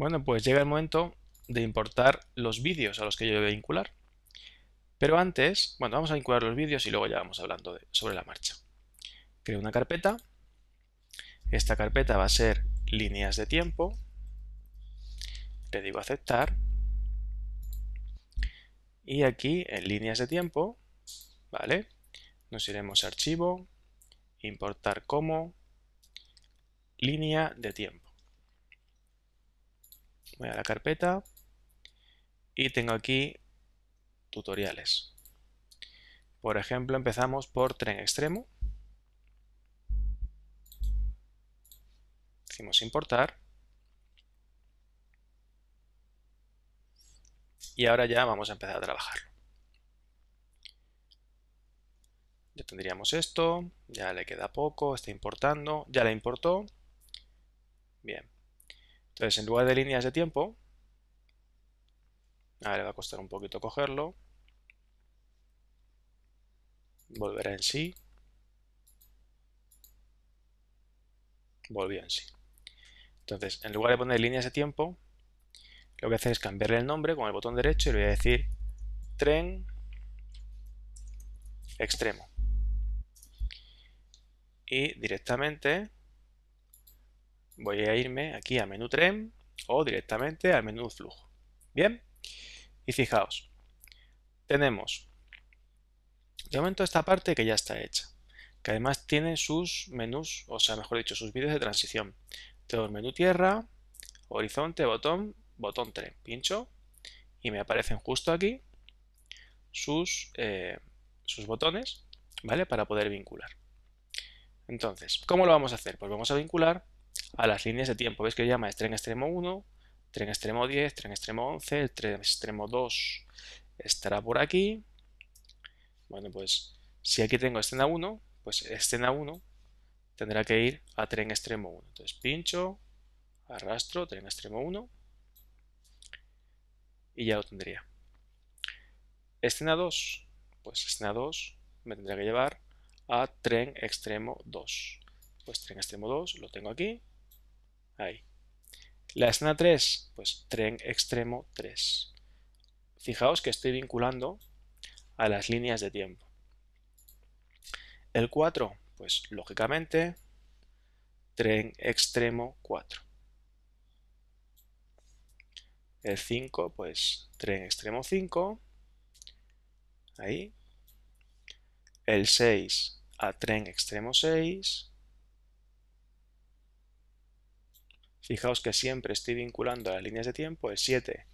Bueno, pues llega el momento de importar los vídeos a los que yo voy a vincular. Pero antes, bueno, vamos a vincular los vídeos y luego ya vamos hablando sobre la marcha. Creo una carpeta. Esta carpeta va a ser líneas de tiempo. Le digo aceptar. Y aquí en líneas de tiempo, ¿vale? Nos iremos a archivo, importar como, línea de tiempo voy a la carpeta y tengo aquí tutoriales. Por ejemplo, empezamos por tren extremo. Hicimos importar. Y ahora ya vamos a empezar a trabajarlo. Ya tendríamos esto, ya le queda poco, está importando, ya la importó. Bien, entonces, en lugar de líneas de tiempo, ahora le va a costar un poquito cogerlo, volverá en sí, volvió en sí. Entonces, en lugar de poner líneas de tiempo, lo que voy a hacer es cambiarle el nombre con el botón derecho y le voy a decir tren extremo. Y directamente voy a irme aquí a menú tren o directamente al menú flujo. Bien, y fijaos, tenemos de momento esta parte que ya está hecha, que además tiene sus menús, o sea, mejor dicho, sus vídeos de transición. Tengo el menú tierra, horizonte, botón, botón tren. Pincho y me aparecen justo aquí sus, eh, sus botones, ¿vale? Para poder vincular. Entonces, ¿cómo lo vamos a hacer? Pues vamos a vincular a las líneas de tiempo. ¿Veis que llama es tren extremo 1, tren extremo 10, tren extremo 11, el tren extremo 2 estará por aquí. Bueno, pues si aquí tengo escena 1, pues escena 1 tendrá que ir a tren extremo 1. Entonces pincho, arrastro, tren extremo 1 y ya lo tendría. Escena 2, pues escena 2 me tendrá que llevar a tren extremo 2. Pues tren extremo 2 lo tengo aquí Ahí. La escena 3, pues tren extremo 3. Fijaos que estoy vinculando a las líneas de tiempo. El 4, pues lógicamente, tren extremo 4. El 5, pues tren extremo 5. Ahí. El 6 a tren extremo 6. Fijaos que siempre estoy vinculando a las líneas de tiempo el 7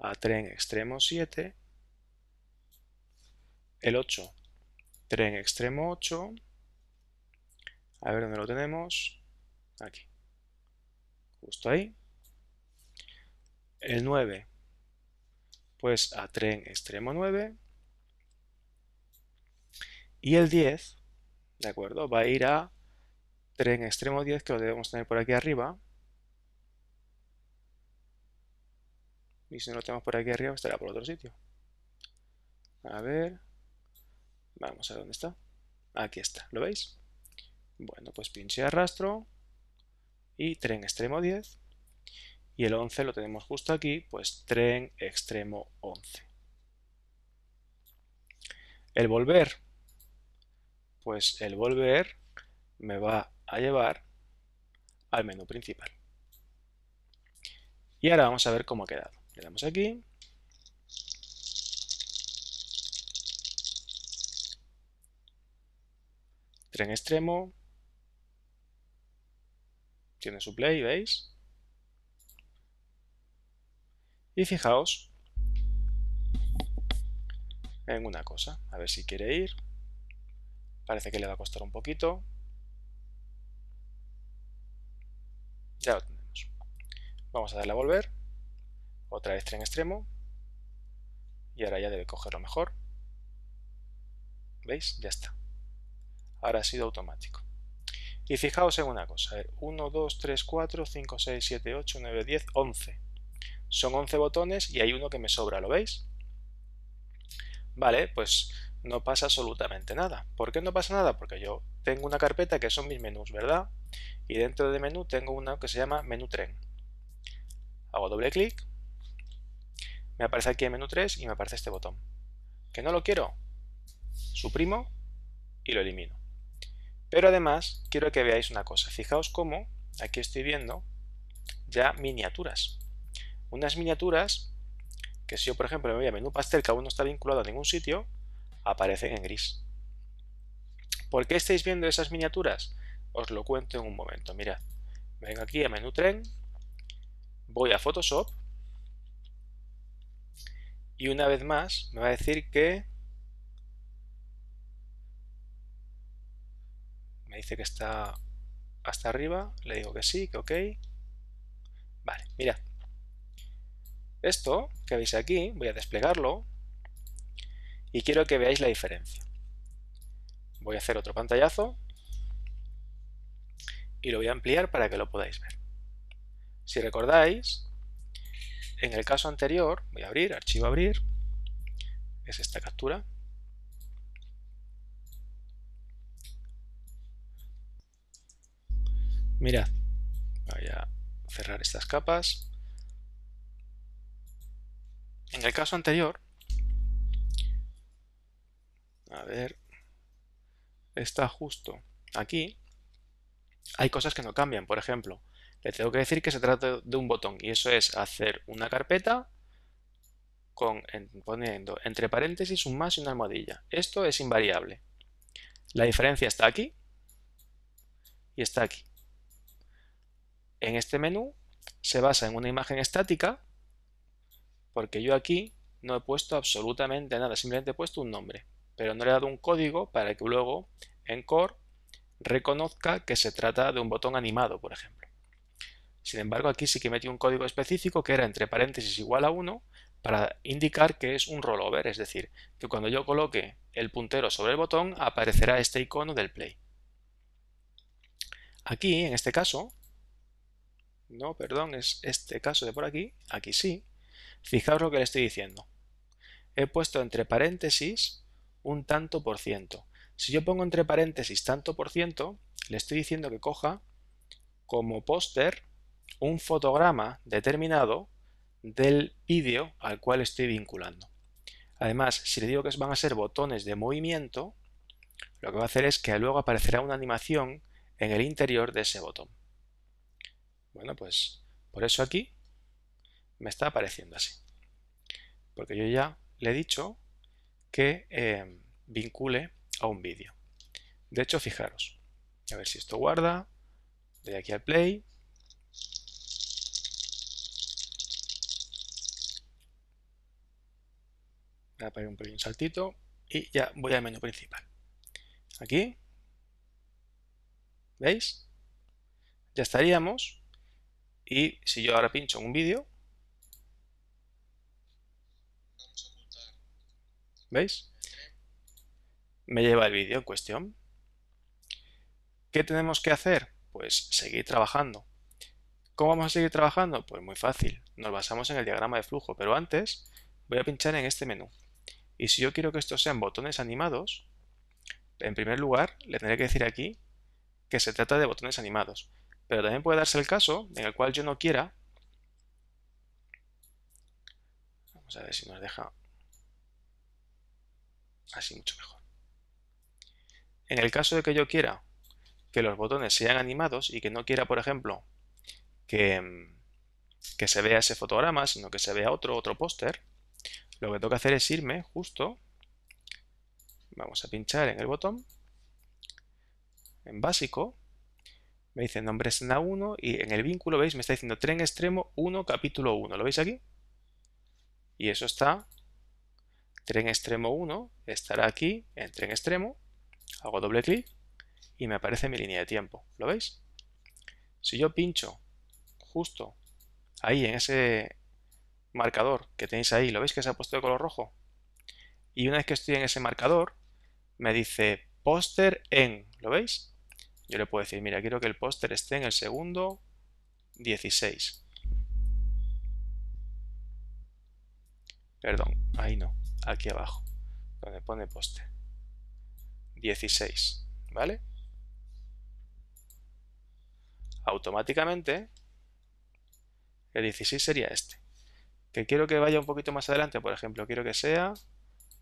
a tren extremo 7, el 8 tren extremo 8, a ver dónde lo tenemos, aquí, justo ahí, el 9 pues a tren extremo 9 y el 10, ¿de acuerdo? Va a ir a tren extremo 10 que lo debemos tener por aquí arriba, Y si no lo tenemos por aquí arriba, estará por otro sitio. A ver. Vamos a ver dónde está. Aquí está, ¿lo veis? Bueno, pues pinche arrastro. Y tren extremo 10. Y el 11 lo tenemos justo aquí, pues tren extremo 11. El volver. Pues el volver me va a llevar al menú principal. Y ahora vamos a ver cómo ha quedado. Le damos aquí. Tren extremo. Tiene su play, ¿veis? Y fijaos en una cosa. A ver si quiere ir. Parece que le va a costar un poquito. Ya lo tenemos. Vamos a darle a volver otra vez tren extremo y ahora ya debe cogerlo mejor ¿veis? ya está ahora ha sido automático y fijaos en una cosa, 1, 2, 3, 4, 5, 6, 7, 8, 9, 10, 11 son 11 botones y hay uno que me sobra, ¿lo veis? vale, pues no pasa absolutamente nada. ¿Por qué no pasa nada? Porque yo tengo una carpeta que son mis menús, ¿verdad? Y dentro de menú tengo una que se llama menú tren. Hago doble clic me aparece aquí el menú 3 y me aparece este botón. ¿Que no lo quiero? Suprimo y lo elimino. Pero además quiero que veáis una cosa. Fijaos cómo aquí estoy viendo ya miniaturas. Unas miniaturas que si yo por ejemplo me voy a menú pastel que aún no está vinculado a ningún sitio, aparecen en gris. ¿Por qué estáis viendo esas miniaturas? Os lo cuento en un momento. Mirad, vengo aquí a menú tren, voy a Photoshop y una vez más me va a decir que... Me dice que está hasta arriba, le digo que sí, que ok. Vale, mirad. Esto que veis aquí, voy a desplegarlo y quiero que veáis la diferencia. Voy a hacer otro pantallazo y lo voy a ampliar para que lo podáis ver. Si recordáis, en el caso anterior, voy a abrir, archivo abrir, es esta captura. Mirad, voy a cerrar estas capas. En el caso anterior, a ver, está justo aquí, hay cosas que no cambian, por ejemplo, le tengo que decir que se trata de un botón y eso es hacer una carpeta poniendo entre paréntesis un más y una almohadilla. Esto es invariable. La diferencia está aquí y está aquí. En este menú se basa en una imagen estática porque yo aquí no he puesto absolutamente nada, simplemente he puesto un nombre, pero no le he dado un código para que luego en core reconozca que se trata de un botón animado, por ejemplo. Sin embargo, aquí sí que metí un código específico que era entre paréntesis igual a 1 para indicar que es un rollover, es decir, que cuando yo coloque el puntero sobre el botón aparecerá este icono del play. Aquí, en este caso, no, perdón, es este caso de por aquí, aquí sí, fijaos lo que le estoy diciendo. He puesto entre paréntesis un tanto por ciento. Si yo pongo entre paréntesis tanto por ciento, le estoy diciendo que coja como póster un fotograma determinado del vídeo al cual estoy vinculando. Además, si le digo que van a ser botones de movimiento, lo que va a hacer es que luego aparecerá una animación en el interior de ese botón. Bueno, pues por eso aquí me está apareciendo así. Porque yo ya le he dicho que eh, vincule a un vídeo. De hecho, fijaros, a ver si esto guarda, de aquí al play, voy a un pequeño saltito y ya voy al menú principal. Aquí, ¿veis? Ya estaríamos. Y si yo ahora pincho un vídeo, ¿veis? Me lleva el vídeo en cuestión. ¿Qué tenemos que hacer? Pues seguir trabajando. ¿Cómo vamos a seguir trabajando? Pues muy fácil. Nos basamos en el diagrama de flujo, pero antes voy a pinchar en este menú. Y si yo quiero que estos sean botones animados, en primer lugar le tendré que decir aquí que se trata de botones animados. Pero también puede darse el caso en el cual yo no quiera... Vamos a ver si nos deja así mucho mejor. En el caso de que yo quiera que los botones sean animados y que no quiera, por ejemplo, que, se vea ese fotograma, sino que se vea otro, otro póster, lo que tengo que hacer es irme justo. Vamos a pinchar en el botón. En básico. Me dice nombre escena 1 y en el vínculo, ¿veis? Me está diciendo tren extremo 1, capítulo 1. ¿Lo veis aquí? Y eso está. Tren extremo 1 estará aquí en tren extremo. Hago doble clic y me aparece mi línea de tiempo. ¿Lo veis? Si yo pincho justo ahí en ese, marcador que tenéis ahí, ¿lo veis que se ha puesto de color rojo? Y una vez que estoy en ese marcador, me dice póster en, ¿lo veis? Yo le puedo decir, mira, quiero que el póster esté en el segundo 16. Perdón, ahí no, aquí abajo, donde pone póster. 16, ¿vale? Automáticamente, el 16 sería este que quiero que vaya un poquito más adelante, por ejemplo, quiero que sea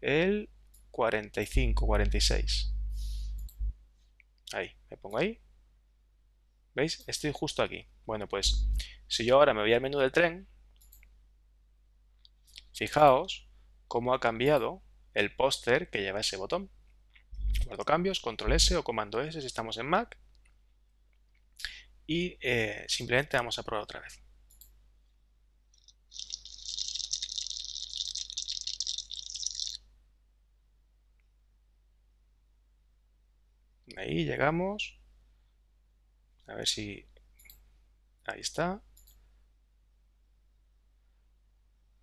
el 45, 46. Ahí, me pongo ahí. ¿Veis? Estoy justo aquí. Bueno, pues si yo ahora me voy al menú del tren, fijaos cómo ha cambiado el póster que lleva ese botón. Guardo cambios, control S o comando S si estamos en Mac. Y eh, simplemente vamos a probar otra vez. Ahí llegamos. A ver si... Ahí está.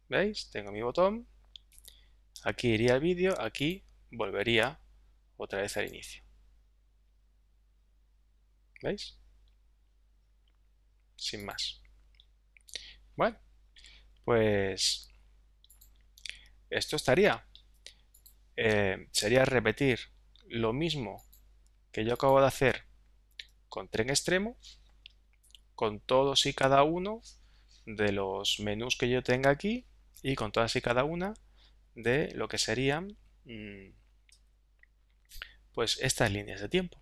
¿Veis? Tengo mi botón. Aquí iría el vídeo, aquí volvería otra vez al inicio. ¿Veis? Sin más. Bueno, pues esto estaría. Eh, sería repetir lo mismo que yo acabo de hacer con tren extremo, con todos y cada uno de los menús que yo tenga aquí y con todas y cada una de lo que serían mm, pues estas líneas de tiempo.